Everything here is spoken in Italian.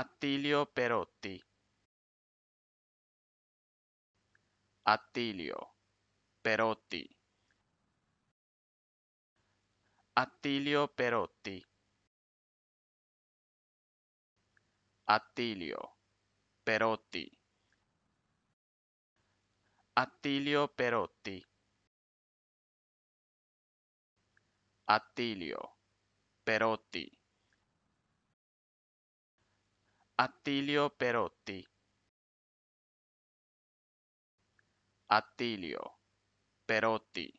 Attilio Perotti Attilio Perotti Attilio Perotti Attilio Perotti Attilio Perotti Attilio Perotti Attilio Perotti Attilio Perotti